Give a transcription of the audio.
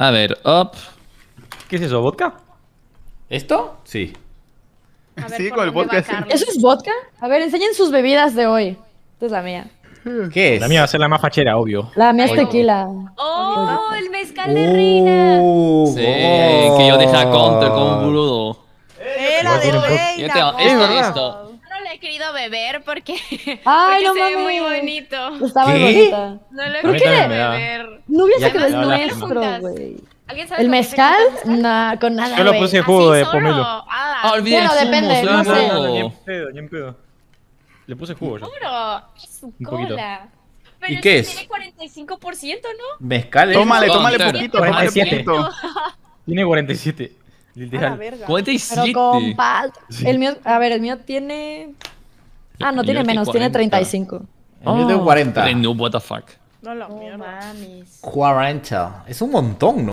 A ver, op ¿Qué es eso, vodka? ¿Esto? Sí. sí, con el vodka. ¿Eso es vodka? A ver, enseñen sus bebidas de hoy. Esta es la mía. ¿Qué es? La mía va a ser la más fachera, obvio. La mía es tequila. ¡Oh! el mezcal de rina. Uh, sí, que yo deja con todo como un boludo. ¡Era de reina! Yo este este, tengo esto, querido beber porque, Ay, porque no se ve muy bonito. Está muy ¿Qué? bonita. No lo he ¿Por querido qué? beber. No hubiese que es nuestro, güey. ¿Alguien sabe ¿El mezcal? Nah, con nada, Yo lo puse ah, jugo de pomelo. Ah, ah, olvidé bueno, depende, no, no, sé. no, no, ni en pedo, ni en pedo. Le puse jugo yo. Juro, es su cola. Pero ¿Y qué es? Tiene 45%, ¿no? Mezcal. ¿eh? Tómale, tómale poquito, tómale poquito. Tiene 47. A el mío, a ver, el mío tiene. Ah, no tiene menos, tiene 35. El mío 40. No, ah. what the 40. Es un montón, ¿no?